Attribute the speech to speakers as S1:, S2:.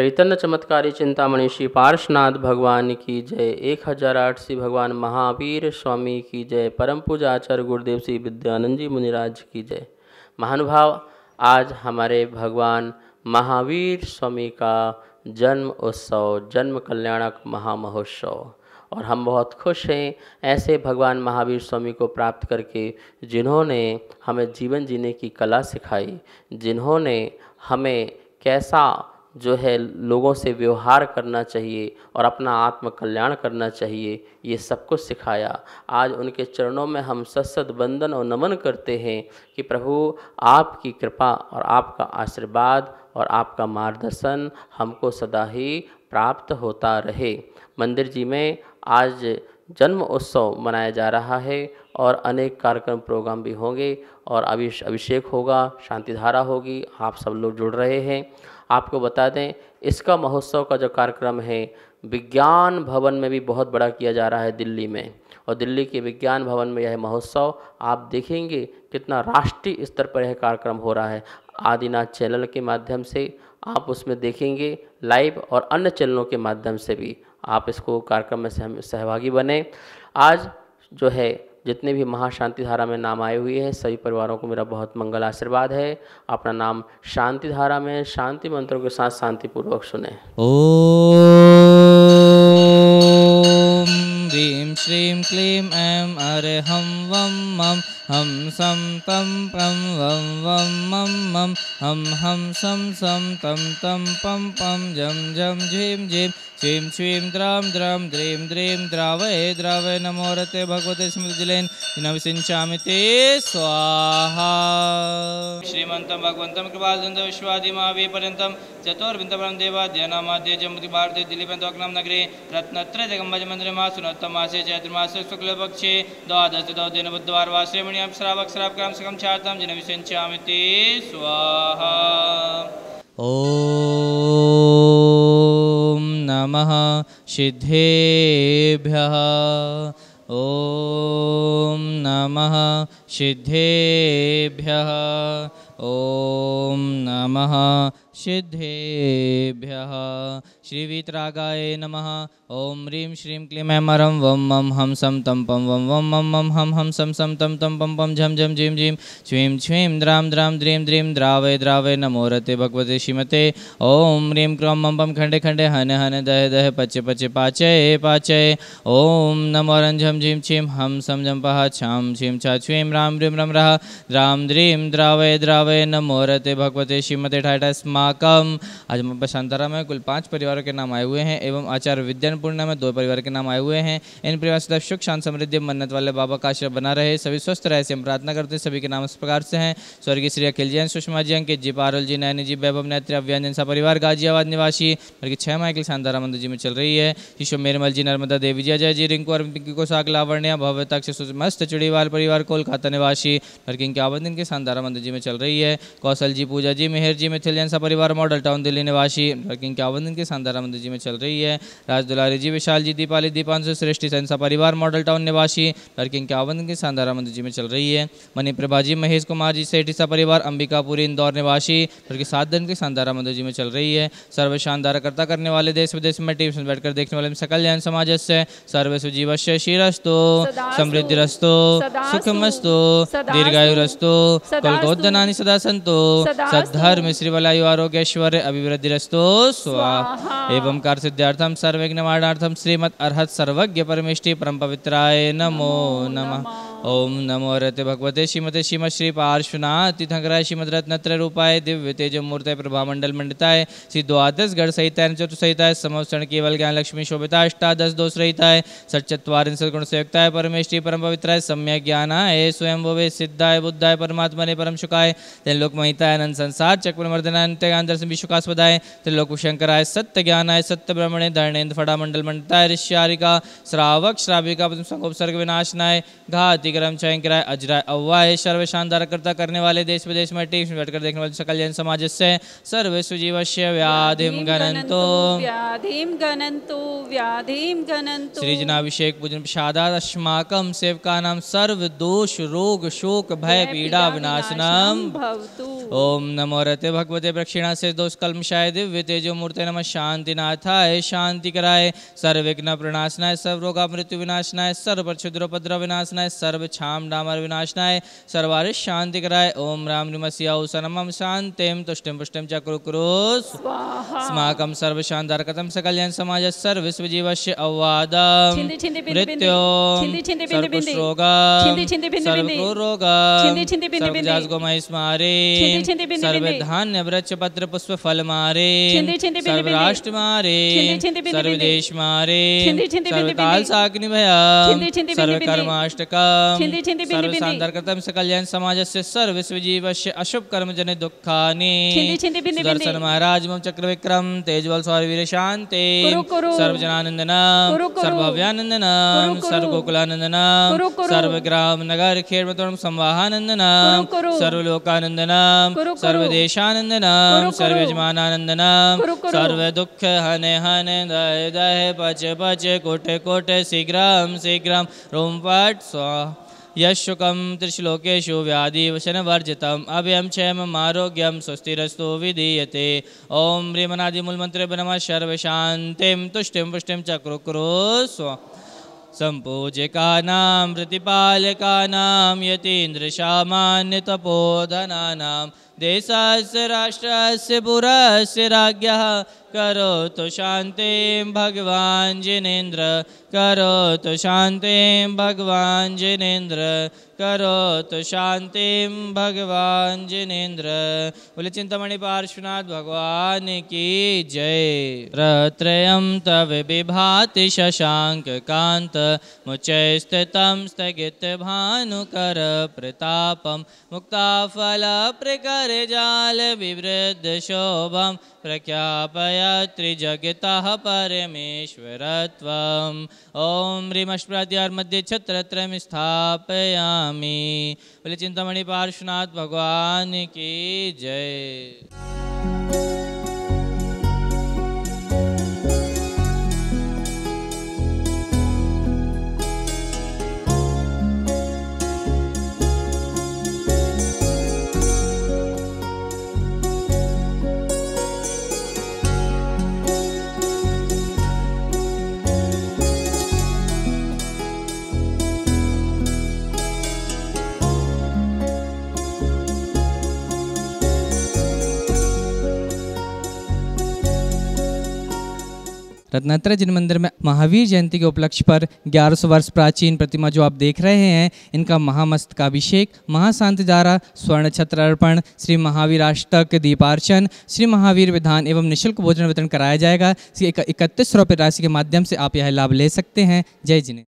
S1: चैतन्य चमत्कारी चिंतामणि श्री पार्शनाथ भगवान की जय एक हजार आठ श्री भगवान महावीर स्वामी की जय परम पूजा आचार्य गुरुदेव श्री विद्यानंद जी मुनिराज की जय महानुभाव आज हमारे भगवान महावीर स्वामी का जन्म उत्सव जन्म कल्याणक महामहोत्सव और हम बहुत खुश हैं ऐसे भगवान महावीर स्वामी को प्राप्त करके जिन्होंने हमें जीवन जीने की कला सिखाई जिन्होंने हमें कैसा जो है लोगों से व्यवहार करना चाहिए और अपना आत्म कल्याण करना चाहिए ये सब कुछ सिखाया आज उनके चरणों में हम सत्सद बंदन और नमन करते हैं कि प्रभु आपकी कृपा और आपका आशीर्वाद और आपका मार्गदर्शन हमको सदा ही प्राप्त होता रहे मंदिर जी में आज जन्म उत्सव मनाया जा रहा है और अनेक कार्यक्रम प्रोग्राम भी होंगे और अभिषेक होगा शांति धारा होगी आप सब लोग जुड़ रहे हैं आपको बता दें इसका महोत्सव का जो कार्यक्रम है विज्ञान भवन में भी बहुत बड़ा किया जा रहा है दिल्ली में और दिल्ली के विज्ञान भवन में यह महोत्सव आप देखेंगे कितना राष्ट्रीय स्तर पर यह कार्यक्रम हो रहा है आदिनाथ चैनल के माध्यम से आप उसमें देखेंगे लाइव और अन्य चैनलों के माध्यम से भी आप इसको कार्यक्रम में सहभागी बने आज जो है जितने भी महाशांति धारा में नाम आए हुए हैं सभी परिवारों को मेरा बहुत मंगल आशीर्वाद है अपना नाम शांति धारा में शांति मंत्रों के साथ शांतिपूर्वक सुने
S2: ओ ह्रीं श्रीं क्लीं ऐं अरे हम वम हम सम तम व मम हम हम सं सं तं तं पं पं जं जं झीं झीं श्रीं श्रीं द्रां द्रां द्रीं द्रीं द्रावये द्रावय नमो रते भगवते स्मृतिजलेन विसिञ्चामि ते स्वाहा श्रीमन्तं भगवन्तं कृपादन्तं विश्वादिमाविपर्यन्तं चतुर्विन्दपरं देवाध्ययनामाद्य जम्मुति भारते दिलीपन्तोकनां नगरे रत्नत्र जगम्बजमन्दिरे चैत्रमासे शुक्लपक्षे द्वादश दौ दिन बुधवार वा श्रेमणियां श्रावक सुखं छातां जिन ते स्वा ॐ नमः सिद्धेभ्यः ॐ नमः सिद्धेभ्यः ॐ नमः सिद्धेभ्य श्रीवीतरागाय नम ओं ह्रीं श्रीं क्लीं ऐं वम वं मं हं सं तम पम वम वम मम मं हम हम सं सं तम तम पम पम झम झं झीं झीं श्वीं श्वीं द्रां द्रां द्रीं द्रीं द्रावय द्रावय नमो रते भगवते श्रीमते ओं ह्रीं क्रम मम पम खंडे खंडे हन हन दह दह पचे पचे पाचय पाचय ओं नमो रं झम झीं छीं हम सं झम पहा छां छीं छा छ्वीं राम रीं रम रहा द्रां द्रीं द्रावय द्रावय नमो रते भगवते श्रीमते ठाठा स्मा महाकम आज बसंतरा में कुल पाँच परिवारों के नाम आए हुए हैं एवं आचार्य विद्यानपूर्णा में दो परिवार के नाम आए हुए हैं इन परिवार से सुख शांत समृद्धि मन्नत वाले बाबा का आश्रय बना रहे सभी स्वस्थ रहे से हम प्रार्थना करते हैं सभी के नाम इस प्रकार से हैं स्वर्गीय श्री अखिल जैन सुषमा जी अंकित जी पारुल जी नैनी जी वैभव नेत्री अभ्यंजन सा परिवार गाजियाबाद निवासी बल्कि छह माह के शांतारा मंदिर जी में चल रही है शिशु मेरमल जी नर्मदा देवी जी अजय जी रिंकू और पिंकी को साग लावण्या भव्यताक्ष मस्त चुड़ीवाल परिवार कोलकाता निवासी बल्कि इनके आवेदन के शांतारा मंदिर जी में चल रही है कौशल जी पूजा जी मेहर जी मिथिल जैन सा परिवार मॉडल टाउन दिल्ली निवासी वर्किंग के आवेदन के शानदार जी में चल रही है राज दुलारी जी विशाल जी दीपाली दीपांशु सृष्टि संसा परिवार मॉडल टाउन निवासी वर्किंग के आवेदन के शानदार जी में चल रही है मनी प्रभा जी महेश कुमार जी सेठी सा परिवार अंबिकापुरी इंदौर निवासी बल्कि सात दिन के शानदार जी में चल रही है सर्व शानदार कर्ता करने वाले देश विदेश में टीम से बैठकर देखने वाले सकल जैन समाज से सर्व सुजीव शीरस्तो समृद्धि रस्तो सुखमस्तो दीर्घायु रस्तो कलकोदनानी सदा संतो सदर्म श्री वाला आरोग्यश्वर अभिवृद्धि एवं कार्य सिद्ध्यार्थ सर्वज्ञ श्रीमद अर्हत सर्वज्ञ परमेष्टि परम पवित्राय नमो नमः ओम नमो रते भगवते श्रीमते श्रीम श्री पार्श्वनाथ तीर्थंकराय श्रीमद रत्नत्र रूपाय दिव्य तेज मूर्त मंडिता है श्री द्वादश गढ़ सहिताय चतु है समवसण केवल ज्ञान लक्ष्मी शोभिता अष्टादश दोष रहिताय गुण सदगुण है परमेश्वरी परम पवित्राय ज्ञान है स्वयं भवे सिद्धाय बुद्धाय ने परम सुखाय त्रिलोक महिताय अनंत संसार चक्रमर्दनाय अंत्यज्ञान दर्शन विश्वकास्पदाय त्रिलोक शंकराय सत्य ज्ञानाय सत्य ब्रह्मणे धरणेन्द्र फटामंडल है ऋष्यारिका श्रावक श्राविका संगोपसर्ग विनाशनाय घाति शांतिकरम चयंकराय अजराय अव्वा है सर्व शानदार कर्ता करने वाले देश विदेश में टीम बैठकर देखने वाले सकल जैन समाज से सर्व सुजीव व्याधिम गनंतो
S1: व्याधिम गनंतो व्याधिम गनंतो
S2: सृजनाभिषेक पूजन प्रसादात अस्माकम सेवकानाम सर्व दोष रोग शोक भय पीड़ा विनाशनम ओम नमो रते भगवते प्रक्षिणा से दोष कलम शाय दिव्य तेजो मूर्ते नम शांति नाथाय शांति कराय सर्व विघ्न प्रणाशनाय सर्व रोगा मृत्यु विनाशनाय सर्व प्रक्षुद्रोपद्र विनाशनाय सर्व सर्व छाम डामर विनाशनाय सर्वारि शांति कराय ओम राम निमस्याउ सनमम शांतिम तुष्टिम पुष्टिम च कुरु कुरु अस्माकं सर्व शांतारकतम सकल्याण समाज सर्व विश्व जीवस्य अवादम मृत्यो सर्व रोग सर्व रोग सर्व जाज गोमय स्मारे सर्व धान्य वृक्ष पत्र पुष्प फल मारे सर्व राष्ट्र मारे सर्व देश मारे सर्व काल साग्नि भया सर्व कर्माष्टका छिन्ति छिन्ति समाजस्य अशुभ कर्मजने दुःखानि सुदर्शन महाराज मम चक्रविक्रम तेजबल स्वार वीर शान्ते सर्वजनानन्दनम सर्वभव्यानन्दनम सर्वग्राम नगर खेर मतुरम संवाहानन्दनम सर्वलोकानन्दनम सर्वदेशानन्दनम सर्वयजमानानन्दनम सर्वदुःख हने हने दय दय पच पच कोट कोट शीघ्र शीघ्रं रोम पाठ स्वाहा त्रिश्लोकेशु त्रिश्लोकेषु वर्जित अभियम क्षेम आरोग्यम स्वस्तिरस्तु विधीये ओं ह्रीमनादिमूलमन्त्रेभ्य नमः सर्वशान्तिं तुष्टिं पुष्टिं च कुरुकुरु स्व देश से राष्ट्र से पुरा से राज करो तो शांति भगवान जिनेन्द्र करो तो शांति भगवान जिनेन्द्र करो तो शांति भगवान जिनेन्द्र बोले चिंतामणि पार्श्वनाथ भगवान की जय रत्रयम तव विभाति शशांक कांत मुचय स्थित स्थगित भानुकर प्रतापम मुक्ता फल प्रकर जाल विवृद्ध शोभम प्रख्यापय गायत्री परमेश्वर ओम परमेश्वरत्वम् ॐ छत्र स्थापयामी बोले चिंतामणि पार्श्वनाथ भगवान की जय रत्नात्रा जिन मंदिर में महावीर जयंती के उपलक्ष्य पर 1100 वर्ष प्राचीन प्रतिमा जो आप देख रहे हैं इनका महामस्त का अभिषेक महाशांति धारा स्वर्ण छत्र अर्पण श्री महावीर अष्टक दीपार्चन श्री महावीर विधान एवं निःशुल्क भोजन वितरण कराया जाएगा इकतीस रुपये राशि के माध्यम से आप यह लाभ ले सकते हैं जय जिने